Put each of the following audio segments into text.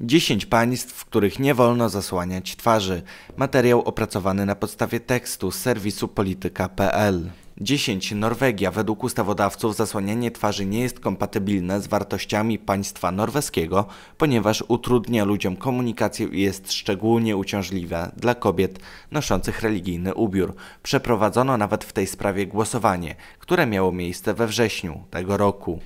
10 państw, w których nie wolno zasłaniać twarzy. Materiał opracowany na podstawie tekstu z serwisu polityka.pl. 10. Norwegia. Według ustawodawców zasłanianie twarzy nie jest kompatybilne z wartościami państwa norweskiego, ponieważ utrudnia ludziom komunikację i jest szczególnie uciążliwe dla kobiet noszących religijny ubiór. Przeprowadzono nawet w tej sprawie głosowanie, które miało miejsce we wrześniu tego roku.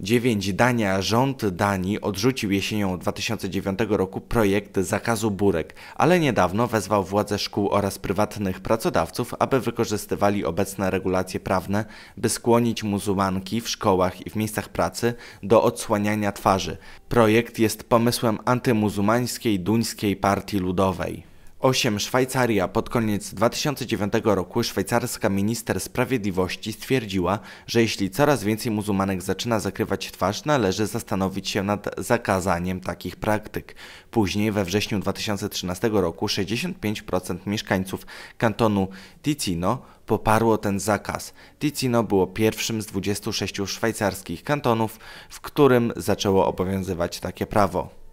9. Dania. Rząd Danii odrzucił jesienią 2009 roku projekt zakazu burek, ale niedawno wezwał władze szkół oraz prywatnych pracodawców, aby wykorzystywali obecne regulacje prawne, by skłonić muzułmanki w szkołach i w miejscach pracy do odsłaniania twarzy. Projekt jest pomysłem antymuzułmańskiej duńskiej partii ludowej. 8. Szwajcaria. Pod koniec 2009 roku szwajcarska minister sprawiedliwości stwierdziła, że jeśli coraz więcej muzułmanek zaczyna zakrywać twarz, należy zastanowić się nad zakazaniem takich praktyk. Później we wrześniu 2013 roku 65% mieszkańców kantonu Ticino poparło ten zakaz. Ticino było pierwszym z 26 szwajcarskich kantonów, w którym zaczęło obowiązywać takie prawo.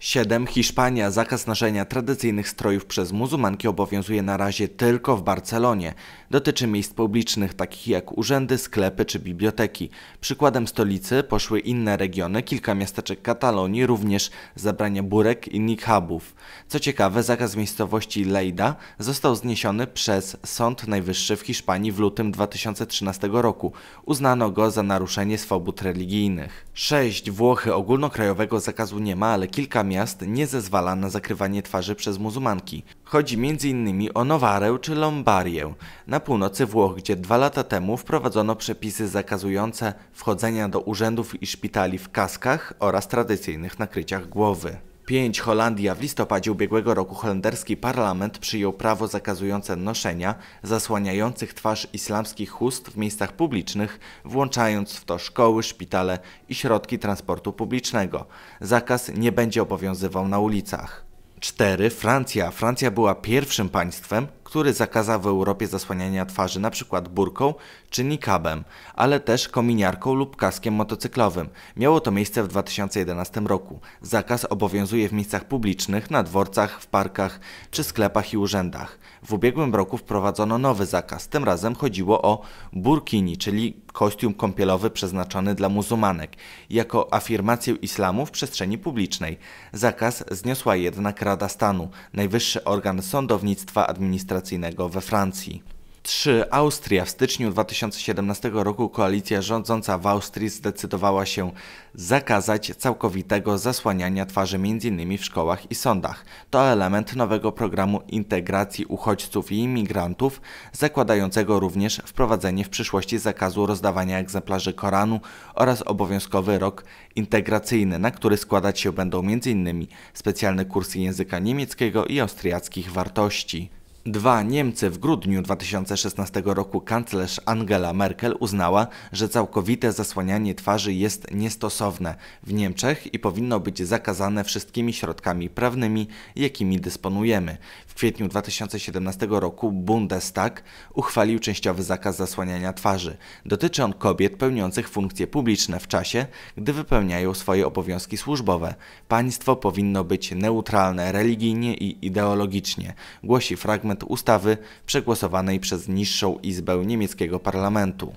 7. Hiszpania. Zakaz noszenia tradycyjnych strojów przez muzułmanki obowiązuje na razie tylko w Barcelonie. Dotyczy miejsc publicznych takich jak urzędy, sklepy czy biblioteki. Przykładem stolicy poszły inne regiony, kilka miasteczek Katalonii, również zabrania burek i nikabów. Co ciekawe, zakaz miejscowości Lejda został zniesiony przez Sąd Najwyższy w Hiszpanii w lutym 2013 roku. Uznano go za naruszenie swobód religijnych. 6. Włochy. Ogólnokrajowego zakazu nie ma, ale kilka miast nie zezwala na zakrywanie twarzy przez muzułmanki. Chodzi m.in. o Nowarę czy Lombarię na północy Włoch, gdzie dwa lata temu wprowadzono przepisy zakazujące wchodzenia do urzędów i szpitali w kaskach oraz tradycyjnych nakryciach głowy. 5. Holandia. W listopadzie ubiegłego roku holenderski parlament przyjął prawo zakazujące noszenia zasłaniających twarz islamskich chust w miejscach publicznych, włączając w to szkoły, szpitale i środki transportu publicznego. Zakaz nie będzie obowiązywał na ulicach. 4. Francja. Francja była pierwszym państwem, który zakazał w Europie zasłaniania twarzy np. burką czy nikabem, ale też kominiarką lub kaskiem motocyklowym. Miało to miejsce w 2011 roku. Zakaz obowiązuje w miejscach publicznych, na dworcach, w parkach czy sklepach i urzędach. W ubiegłym roku wprowadzono nowy zakaz. Tym razem chodziło o burkini, czyli kostium kąpielowy przeznaczony dla muzułmanek, jako afirmację islamu w przestrzeni publicznej. Zakaz zniosła jednak Rada Stanu, najwyższy organ sądownictwa administracyjnego administracyjnego we Francji. 3. Austria. W styczniu 2017 roku koalicja rządząca w Austrii zdecydowała się zakazać całkowitego zasłaniania twarzy m.in. w szkołach i sądach. To element nowego programu integracji uchodźców i imigrantów, zakładającego również wprowadzenie w przyszłości zakazu rozdawania egzemplarzy Koranu oraz obowiązkowy rok integracyjny, na który składać się będą m.in. specjalny kurs języka niemieckiego i austriackich wartości. 2. Niemcy w grudniu 2016 roku kanclerz Angela Merkel uznała, że całkowite zasłanianie twarzy jest niestosowne w Niemczech i powinno być zakazane wszystkimi środkami prawnymi, jakimi dysponujemy. W kwietniu 2017 roku Bundestag uchwalił częściowy zakaz zasłaniania twarzy. Dotyczy on kobiet pełniących funkcje publiczne w czasie, gdy wypełniają swoje obowiązki służbowe. Państwo powinno być neutralne religijnie i ideologicznie, głosi fragment ustawy przegłosowanej przez niższą izbę niemieckiego parlamentu.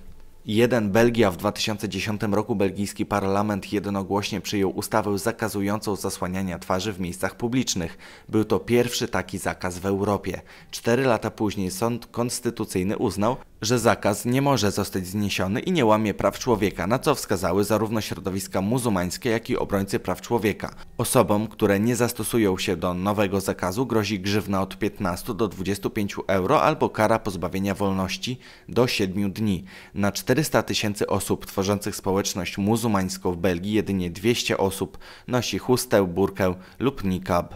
1. Belgia. W 2010 roku belgijski parlament jednogłośnie przyjął ustawę zakazującą zasłaniania twarzy w miejscach publicznych. Był to pierwszy taki zakaz w Europie. Cztery lata później sąd konstytucyjny uznał, że zakaz nie może zostać zniesiony i nie łamie praw człowieka, na co wskazały zarówno środowiska muzułmańskie, jak i obrońcy praw człowieka. Osobom, które nie zastosują się do nowego zakazu grozi grzywna od 15 do 25 euro albo kara pozbawienia wolności do 7 dni. Na 400 tysięcy osób tworzących społeczność muzułmańską w Belgii jedynie 200 osób nosi chustę, burkę lub nikab.